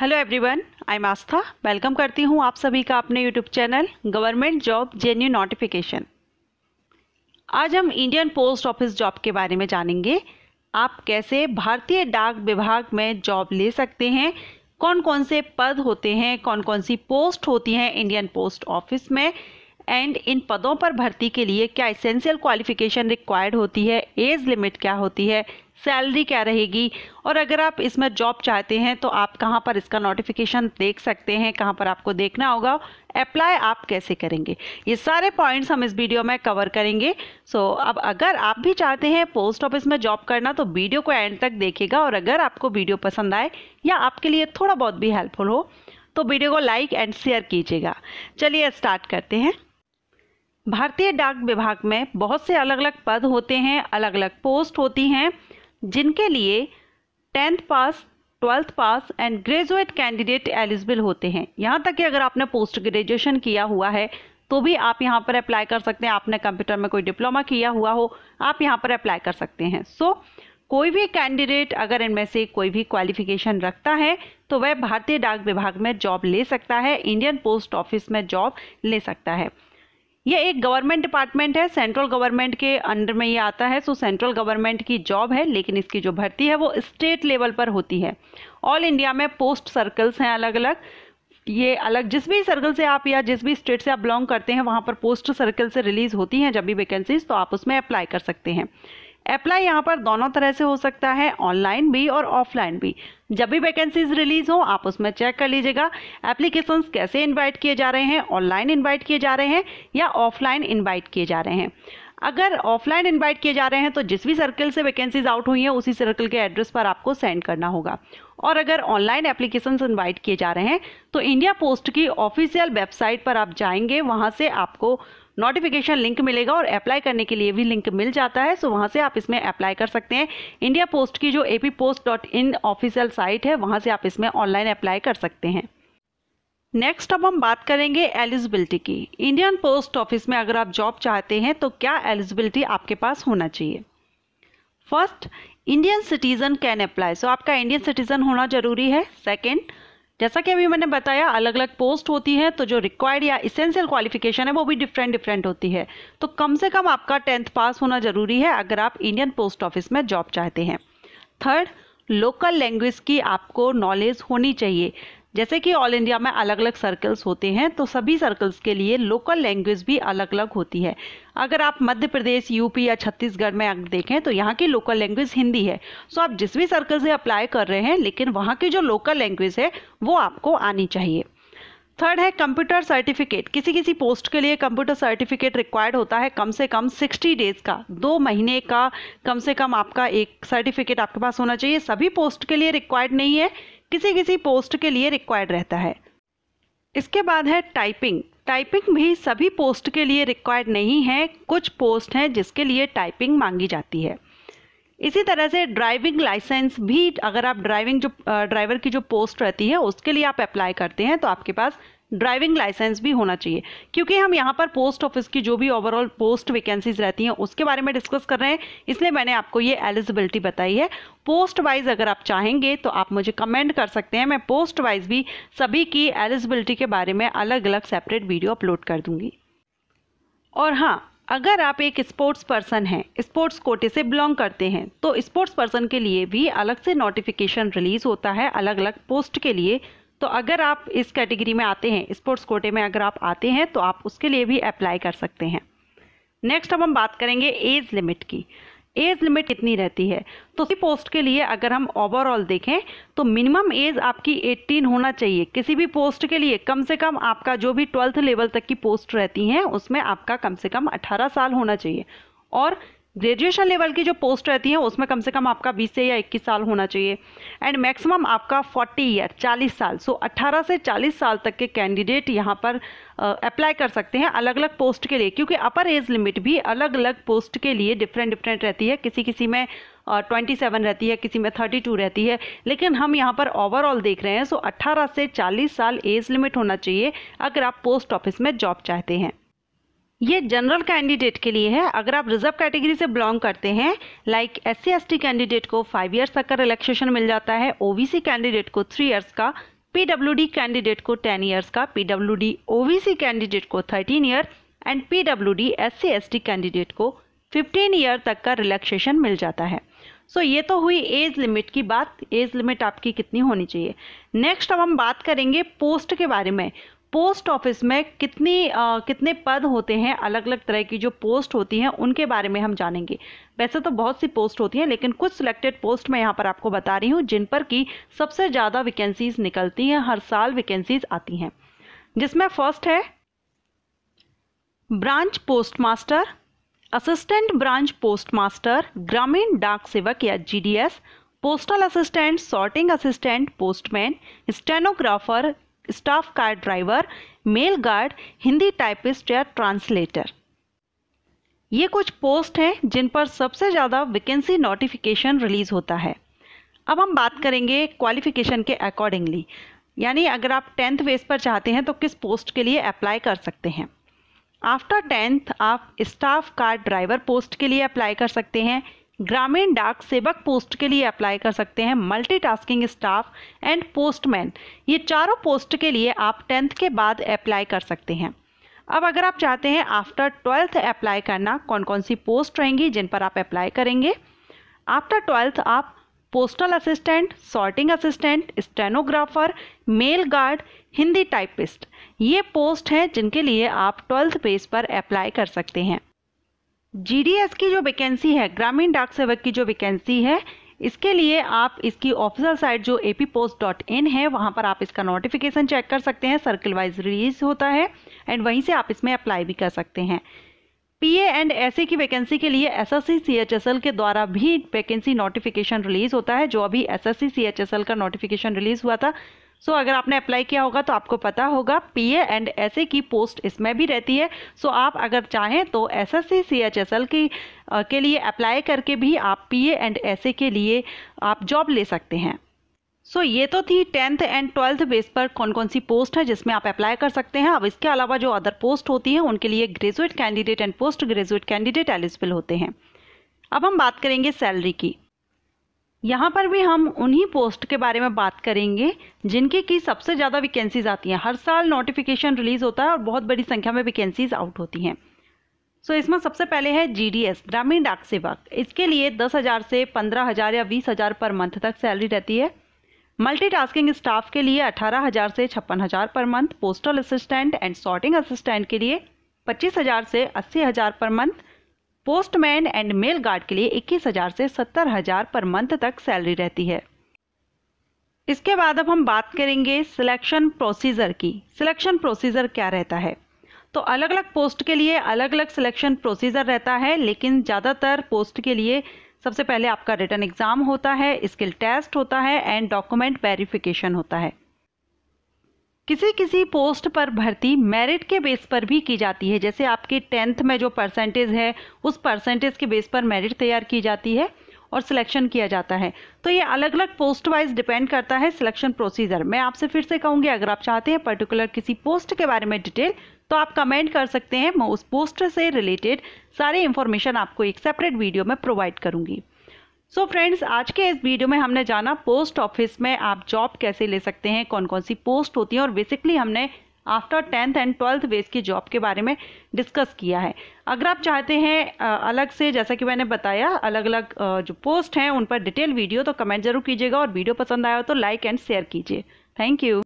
hello everyone I am Aastha welcome करती हूँ आप सभी का अपने YouTube channel government job genuine notification आज हम इंडियन पोस्ट ऑफिस जॉब के बारे में जानेंगे आप कैसे भारतीय डाक विभाग में जॉब ले सकते हैं कौन कौन से पद होते हैं कौन कौन सी पोस्ट होती हैं इंडियन पोस्ट ऑफिस में एंड इन पदों पर भर्ती के लिए क्या इसेंशियल क्वालिफिकेशन रिक्वायर्ड होती है एज लिमिट क्या होती है सैलरी क्या रहेगी और अगर आप इसमें जॉब चाहते हैं तो आप कहाँ पर इसका नोटिफिकेशन देख सकते हैं कहाँ पर आपको देखना होगा अप्लाई आप कैसे करेंगे ये सारे पॉइंट्स हम इस वीडियो में कवर करेंगे सो so, अब अगर आप भी चाहते हैं पोस्ट ऑफिस में जॉब करना तो वीडियो को एंड तक देखेगा और अगर आपको वीडियो पसंद आए या आपके लिए थोड़ा बहुत भी हेल्पफुल हो तो वीडियो को लाइक एंड शेयर कीजिएगा चलिए स्टार्ट करते हैं भारतीय डाक विभाग में बहुत से अलग अलग पद होते हैं अलग अलग पोस्ट होती हैं जिनके लिए tenth pass twelfth pass and graduate candidate eligible होते हैं यहाँ तक कि अगर आपने पोस्ट ग्रेजुएशन किया हुआ है तो भी आप यहाँ पर अप्लाई कर सकते हैं आपने कंप्यूटर में कोई डिप्लोमा किया हुआ हो आप यहाँ पर अप्लाई कर सकते हैं सो so, कोई भी कैंडिडेट अगर इनमें से कोई भी क्वालिफिकेशन रखता है तो वह भारतीय डाक विभाग में जॉब ले सकता है इंडियन पोस्ट ऑफिस में जॉब ले सकता है ये एक गवर्नमेंट डिपार्टमेंट है सेंट्रल गवर्नमेंट के अंडर में ये आता है सो सेंट्रल गवर्नमेंट की जॉब है लेकिन इसकी जो भर्ती है वो स्टेट लेवल पर होती है ऑल इंडिया में पोस्ट सर्कल्स हैं अलग अलग ये अलग जिस भी सर्कल से आप या जिस भी स्टेट से आप बिलोंग करते हैं वहाँ पर पोस्ट सर्कल से रिलीज़ होती हैं जब भी वैकेंसीज तो आप उसमें अप्लाई कर सकते हैं अप्लाई यहाँ पर दोनों तरह से हो सकता है ऑनलाइन भी और ऑफलाइन भी जब भी वैकेंसीज रिलीज हो आप उसमें चेक कर लीजिएगा एप्लीकेशन कैसे इन्वाइट किए जा रहे हैं ऑनलाइन इन्वाइट किए जा रहे हैं या ऑफलाइन इन्वाइट किए जा रहे हैं अगर ऑफलाइन इनवाइट किए जा रहे हैं तो जिस भी सर्कल से वैकेंसीज आउट हुई हैं उसी सर्कल के एड्रेस पर आपको सेंड करना होगा और अगर ऑनलाइन एप्लीकेशन इनवाइट किए जा रहे हैं तो इंडिया पोस्ट की ऑफिशियल वेबसाइट पर आप जाएंगे वहाँ से आपको नोटिफिकेशन लिंक मिलेगा और अप्लाई करने के लिए भी लिंक मिल जाता है सो वहाँ से आप इसमें अप्लाई कर सकते हैं इंडिया पोस्ट की जो ए ऑफिशियल साइट है वहाँ से आप इसमें ऑनलाइन अप्लाई कर सकते हैं नेक्स्ट अब हम बात करेंगे एलिजिबिलिटी की इंडियन पोस्ट ऑफिस में अगर आप जॉब चाहते हैं तो क्या एलिजिबिलिटी आपके पास होना चाहिए first Indian citizen can apply so आपका इंडियन सिटीज़न होना ज़रूरी है सेकेंड जैसा कि अभी मैंने बताया अलग अलग पोस्ट होती है तो जो रिक्वायर्ड या इसेंशियल क्वालिफिकेशन है वो भी डिफरेंट डिफरेंट होती है तो कम से कम आपका टेंथ पास होना जरूरी है अगर आप इंडियन पोस्ट ऑफिस में जॉब चाहते हैं थर्ड लोकल लैंग्वेज की आपको नॉलेज होनी चाहिए जैसे कि ऑल इंडिया में अलग अलग सर्कल्स होते हैं तो सभी सर्कल्स के लिए लोकल लैंग्वेज भी अलग अलग होती है अगर आप मध्य प्रदेश यूपी या छत्तीसगढ़ में देखें तो यहाँ की लोकल लैंग्वेज हिंदी है सो आप जिस भी सर्कल से अप्लाई कर रहे हैं लेकिन वहाँ की जो लोकल लैंग्वेज है वो आपको आनी चाहिए थर्ड है कंप्यूटर सर्टिफिकेट किसी किसी पोस्ट के लिए कंप्यूटर सर्टिफिकेट रिक्वायर्ड होता है कम से कम 60 डेज का दो महीने का कम से कम आपका एक सर्टिफिकेट आपके पास होना चाहिए सभी पोस्ट के लिए रिक्वायर्ड नहीं है किसी किसी पोस्ट के लिए रिक्वायर्ड रहता है इसके बाद है टाइपिंग टाइपिंग भी सभी पोस्ट के लिए रिक्वायर्ड नहीं है कुछ पोस्ट हैं जिसके लिए टाइपिंग मांगी जाती है इसी तरह से ड्राइविंग लाइसेंस भी अगर आप ड्राइविंग जो ड्राइवर की जो पोस्ट रहती है उसके लिए आप अप्लाई करते हैं तो आपके पास ड्राइविंग लाइसेंस भी होना चाहिए क्योंकि हम यहाँ पर पोस्ट ऑफिस की जो भी ओवरऑल पोस्ट वैकेंसीज रहती हैं उसके बारे में डिस्कस कर रहे हैं इसलिए मैंने आपको ये एलिजिबिलिटी बताई है पोस्ट वाइज अगर आप चाहेंगे तो आप मुझे कमेंट कर सकते हैं मैं पोस्ट वाइज भी सभी की एलिजिबिलिटी के बारे में अलग अलग सेपरेट वीडियो अपलोड कर दूँगी और हाँ अगर आप एक स्पोर्ट्स पर्सन हैं स्पोर्ट्स कोटे से बिलोंग करते हैं तो स्पोर्ट्स पर्सन के लिए भी अलग से नोटिफिकेशन रिलीज़ होता है अलग अलग पोस्ट के लिए तो अगर आप इस कैटेगरी में आते हैं स्पोर्ट्स कोटे में अगर आप आते हैं तो आप उसके लिए भी अप्लाई कर सकते हैं नेक्स्ट अब हम बात करेंगे एज लिमिट की एज लिमिट कितनी रहती है तो इसी पोस्ट के लिए अगर हम ओवरऑल देखें तो मिनिमम एज आपकी 18 होना चाहिए किसी भी पोस्ट के लिए कम से कम आपका जो भी ट्वेल्थ लेवल तक की पोस्ट रहती हैं उसमें आपका कम से कम 18 साल होना चाहिए और ग्रेजुएशन लेवल की जो पोस्ट रहती है उसमें कम से कम आपका 20 से या 21 साल होना चाहिए एंड मैक्सिमम आपका 40 ईयर 40 साल सो so 18 से 40 साल तक के कैंडिडेट यहाँ पर अप्लाई कर सकते हैं अलग अलग पोस्ट के लिए क्योंकि अपर एज लिमिट भी अलग अलग पोस्ट के लिए डिफरेंट डिफरेंट रहती है किसी किसी में ट्वेंटी uh, सेवन रहती है किसी में थर्टी टू रहती है लेकिन हम यहाँ पर ओवरऑल देख रहे हैं सो so से चालीस साल एज लिमिट होना चाहिए अगर आप पोस्ट ऑफिस में जॉब चाहते हैं ये जनरल कैंडिडेट के लिए है अगर आप रिजर्व कैटेगरी से बिलोंग करते हैं like S C S T candidate को फाइव ईयर्स तक का रिलैक्सेशन मिल जाता है ओबीसी कैंडिडेट को थ्री ईयर्स का पीडब्ल्यूडी कैंडिडेट को टेन ईयर्स का पीडब्ल्यूडी ओबीसी कैंडिडेट को thirteen year and PWD W D candidate को फिफ्टीन ईयर तक का रिलैक्सेशन मिल जाता है सो so, ये तो हुई एज लिमिट की बात एज लिमिट आपकी कितनी होनी चाहिए नेक्स्ट अब हम बात करेंगे पोस्ट के बारे में पोस्ट ऑफिस में कितनी आ, कितने पद होते हैं अलग अलग तरह की जो पोस्ट होती हैं उनके बारे में हम जानेंगे वैसे तो बहुत सी पोस्ट होती हैं लेकिन कुछ सिलेक्टेड पोस्ट मैं यहाँ पर आपको बता रही हूँ जिन पर कि सबसे ज़्यादा वैकेंसीज निकलती हैं हर साल वैकेंसीज आती हैं जिसमें फर्स्ट है branch post master assistant branch post master ग्रामीण डाक सेवक या एस postal assistant sorting assistant postman stenographer staff car driver mail guard Hindi typist या ट्रांसलेटर ये कुछ पोस्ट हैं जिन पर सबसे ज़्यादा वैकेंसी नोटिफिकेशन रिलीज़ होता है अब हम बात करेंगे क्वालिफिकेशन के अकॉर्डिंगली यानी अगर आप टेंथ बेस पर चाहते हैं तो किस पोस्ट के लिए अप्लाई कर सकते हैं आफ्टर टेंथ आप स्टाफ कार ड्राइवर पोस्ट के लिए अप्लाई कर सकते हैं ग्रामीण डाक सेवक पोस्ट के लिए अप्लाई कर सकते हैं मल्टीटास्किंग स्टाफ एंड पोस्टमैन ये चारों पोस्ट के लिए आप टेंथ के बाद अप्लाई कर सकते हैं अब अगर आप चाहते हैं आफ्टर ट्वेल्थ अप्लाई करना कौन कौन सी पोस्ट रहेंगी जिन पर आप अप्लाई करेंगे आफ्टर ट्वेल्थ आप postal assistant sorting assistant stenographer mail guard Hindi typist ये पोस्ट हैं जिनके लिए आप ट्वेल्थ बेस पर अप्लाई कर सकते हैं जीडीएस की जो वैकेंसी है ग्रामीण डाक सेवक की जो वैकेंसी है इसके लिए आप इसकी ऑफिशियल साइट जो A P post dot in है वहाँ पर आप इसका नोटिफिकेशन चेक कर सकते हैं सर्कल वाइज रिलीज होता है एंड वहीं से आप इसमें अप्लाई भी कर सकते हैं पीए एंड एसए की वैकेंसी के लिए एसएससी सीएचएसएल के द्वारा भी वैकेंसी नोटिफिकेशन रिलीज होता है जो अभी एसएससी सीएचएसएल का नोटिफिकेशन रिलीज हुआ था सो so, अगर आपने अप्लाई किया होगा तो आपको पता होगा पीए एंड एसए की पोस्ट इसमें भी रहती है सो so, आप अगर चाहें तो एसएससी सीएचएसएल की आ, के लिए अप्लाई करके भी आप पीए एंड एसए के लिए आप जॉब ले सकते हैं सो so, ये तो थी टेंथ एंड ट्वेल्थ बेस पर कौन कौन सी पोस्ट है जिसमें आप अप्लाई कर सकते हैं अब इसके अलावा जो अदर पोस्ट होती है उनके लिए graduate candidate and post graduate candidate eligible होते हैं अब हम बात करेंगे सैलरी की यहाँ पर भी हम उन्हीं पोस्ट के बारे में बात करेंगे जिनके की सबसे ज़्यादा वैकेंसीज आती हैं हर साल नोटिफिकेशन रिलीज होता है और बहुत बड़ी संख्या में वैकेंसीज आउट होती हैं सो so, इसमें सबसे पहले है जी ग्रामीण डाक सेवक इसके लिए दस हज़ार से पंद्रह हज़ार या बीस हज़ार पर मंथ तक सैलरी रहती है मल्टीटास्किंग स्टाफ के लिए अठारह हज़ार से छप्पन हज़ार per month postal assistant and sorting assistant के लिए पच्चीस हज़ार से अस्सी हज़ार per month postman and mail guard के लिए इक्कीस हज़ार से सत्तर हज़ार पर मंथ तक सैलरी रहती है इसके बाद अब हम बात करेंगे सिलेक्शन प्रोसीजर की सिलेक्शन प्रोसीजर क्या रहता है तो अलग अलग पोस्ट के लिए अलग अलग सिलेक्शन प्रोसीजर रहता है लेकिन ज़्यादातर पोस्ट के लिए सबसे पहले आपका रिटर्न एग्ज़ाम होता है स्किल टेस्ट होता है एंड डॉक्यूमेंट वेरिफिकेशन होता है किसी किसी पोस्ट पर भर्ती मेरिट के बेस पर भी की जाती है जैसे आपके टेंथ में जो परसेंटेज है उस परसेंटेज के बेस पर मेरिट तैयार की जाती है और सिलेक्शन किया जाता है तो ये अलग अलग पोस्ट वाइज डिपेंड करता है सिलेक्शन प्रोसीजर मैं आपसे फिर से कहूँगी अगर आप चाहते हैं पर्टिकुलर किसी पोस्ट के बारे में डिटेल तो आप कमेंट कर सकते हैं मैं उस पोस्ट से रिलेटेड सारी इन्फॉर्मेशन आपको एक सेपरेट वीडियो में प्रोवाइड करूँगी सो so फ्रेंड्स आज के इस वीडियो में हमने जाना पोस्ट ऑफिस में आप जॉब कैसे ले सकते हैं कौन कौन सी पोस्ट होती है और बेसिकली हमने after tenth and twelfth base की जॉब के बारे में डिस्कस किया है अगर आप चाहते हैं अलग से जैसा कि मैंने बताया अलग अलग जो पोस्ट हैं उन पर डिटेल वीडियो तो कमेंट जरूर कीजिएगा और वीडियो पसंद आया हो तो लाइक एंड शेयर कीजिए थैंक यू